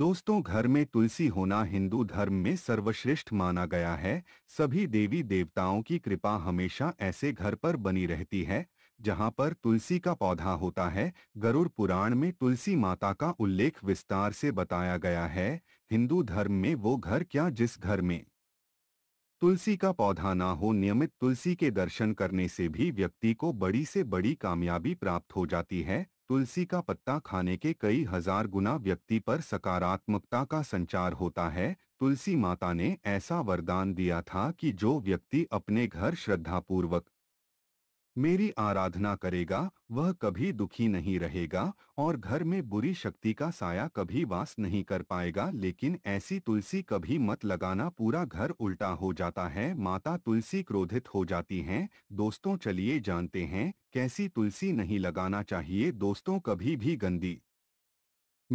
दोस्तों घर में तुलसी होना हिंदू धर्म में सर्वश्रेष्ठ माना गया है सभी देवी देवताओं की कृपा हमेशा ऐसे घर पर बनी रहती है जहां पर तुलसी का पौधा होता है गरुड़ पुराण में तुलसी माता का उल्लेख विस्तार से बताया गया है हिंदू धर्म में वो घर क्या जिस घर में तुलसी का पौधा ना हो नियमित तुलसी के दर्शन करने से भी व्यक्ति को बड़ी से बड़ी कामयाबी प्राप्त हो जाती है तुलसी का पत्ता खाने के कई हजार गुना व्यक्ति पर सकारात्मकता का संचार होता है तुलसी माता ने ऐसा वरदान दिया था कि जो व्यक्ति अपने घर श्रद्धापूर्वक मेरी आराधना करेगा वह कभी दुखी नहीं रहेगा और घर में बुरी शक्ति का साया कभी वास नहीं कर पाएगा लेकिन ऐसी तुलसी कभी मत लगाना पूरा घर उल्टा हो जाता है माता तुलसी क्रोधित हो जाती हैं दोस्तों चलिए जानते हैं कैसी तुलसी नहीं लगाना चाहिए दोस्तों कभी भी गंदी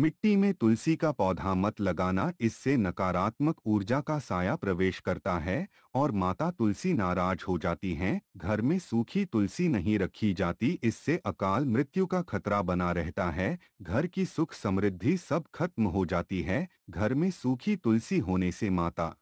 मिट्टी में तुलसी का पौधा मत लगाना इससे नकारात्मक ऊर्जा का साया प्रवेश करता है और माता तुलसी नाराज हो जाती हैं घर में सूखी तुलसी नहीं रखी जाती इससे अकाल मृत्यु का खतरा बना रहता है घर की सुख समृद्धि सब खत्म हो जाती है घर में सूखी तुलसी होने से माता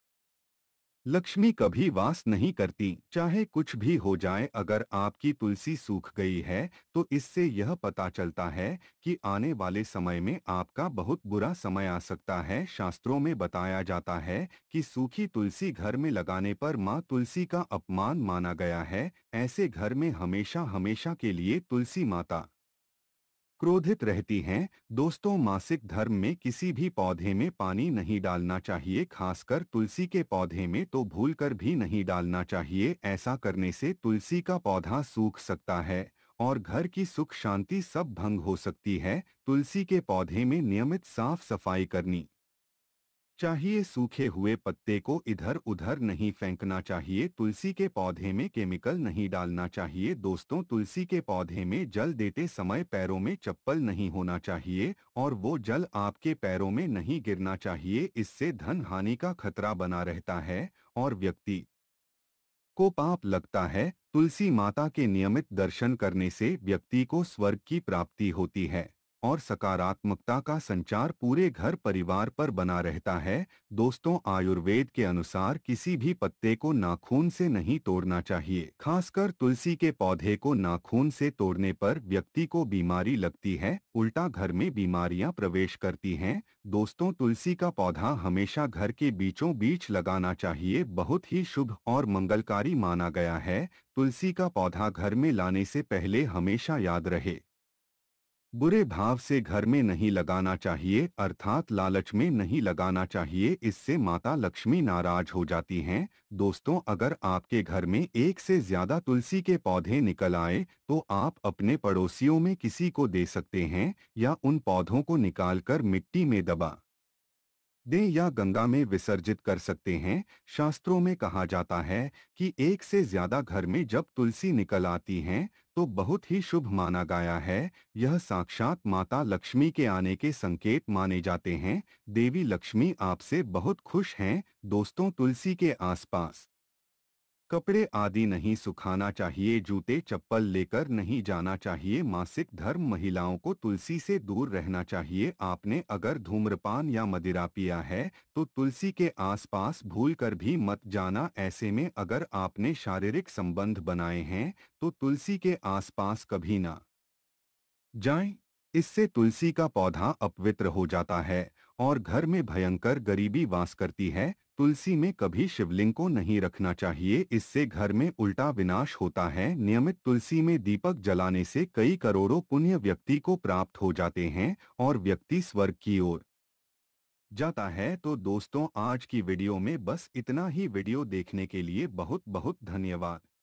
लक्ष्मी कभी वास नहीं करती चाहे कुछ भी हो जाए अगर आपकी तुलसी सूख गई है तो इससे यह पता चलता है कि आने वाले समय में आपका बहुत बुरा समय आ सकता है शास्त्रों में बताया जाता है कि सूखी तुलसी घर में लगाने पर माँ तुलसी का अपमान माना गया है ऐसे घर में हमेशा हमेशा के लिए तुलसी माता क्रोधित रहती हैं दोस्तों मासिक धर्म में किसी भी पौधे में पानी नहीं डालना चाहिए खासकर तुलसी के पौधे में तो भूलकर भी नहीं डालना चाहिए ऐसा करने से तुलसी का पौधा सूख सकता है और घर की सुख शांति सब भंग हो सकती है तुलसी के पौधे में नियमित साफ सफाई करनी चाहिए सूखे हुए पत्ते को इधर उधर नहीं फेंकना चाहिए तुलसी के पौधे में केमिकल नहीं डालना चाहिए दोस्तों तुलसी के पौधे में जल देते समय पैरों में चप्पल नहीं होना चाहिए और वो जल आपके पैरों में नहीं गिरना चाहिए इससे धन हानि का खतरा बना रहता है और व्यक्ति को पाप लगता है तुलसी माता के नियमित दर्शन करने से व्यक्ति को स्वर्ग की प्राप्ति होती है और सकारात्मकता का संचार पूरे घर परिवार पर बना रहता है दोस्तों आयुर्वेद के अनुसार किसी भी पत्ते को नाखून से नहीं तोड़ना चाहिए खासकर तुलसी के पौधे को नाखून से तोड़ने पर व्यक्ति को बीमारी लगती है उल्टा घर में बीमारियां प्रवेश करती हैं दोस्तों तुलसी का पौधा हमेशा घर के बीचों बीच लगाना चाहिए बहुत ही शुभ और मंगलकारी माना गया है तुलसी का पौधा घर में लाने से पहले हमेशा याद रहे बुरे भाव से घर में नहीं लगाना चाहिए अर्थात लालच में नहीं लगाना चाहिए इससे माता लक्ष्मी नाराज हो जाती हैं दोस्तों अगर आपके घर में एक से ज्यादा तुलसी के पौधे निकल आए तो आप अपने पड़ोसियों में किसी को दे सकते हैं या उन पौधों को निकालकर मिट्टी में दबा देह या गंगा में विसर्जित कर सकते हैं शास्त्रों में कहा जाता है कि एक से ज्यादा घर में जब तुलसी निकल आती हैं तो बहुत ही शुभ माना गया है यह साक्षात माता लक्ष्मी के आने के संकेत माने जाते हैं देवी लक्ष्मी आपसे बहुत खुश हैं दोस्तों तुलसी के आसपास कपड़े आदि नहीं सुखाना चाहिए जूते चप्पल लेकर नहीं जाना चाहिए मासिक धर्म महिलाओं को तुलसी से दूर रहना चाहिए आपने अगर धूम्रपान या मदिरा पिया है तो तुलसी के आसपास भूलकर भी मत जाना ऐसे में अगर आपने शारीरिक संबंध बनाए हैं तो तुलसी के आसपास कभी ना जाएं इससे तुलसी का पौधा अपवित्र हो जाता है और घर में भयंकर गरीबी वास करती है तुलसी में कभी शिवलिंग को नहीं रखना चाहिए इससे घर में उल्टा विनाश होता है नियमित तुलसी में दीपक जलाने से कई करोड़ों पुण्य व्यक्ति को प्राप्त हो जाते हैं और व्यक्ति स्वर्ग की ओर जाता है तो दोस्तों आज की वीडियो में बस इतना ही वीडियो देखने के लिए बहुत बहुत धन्यवाद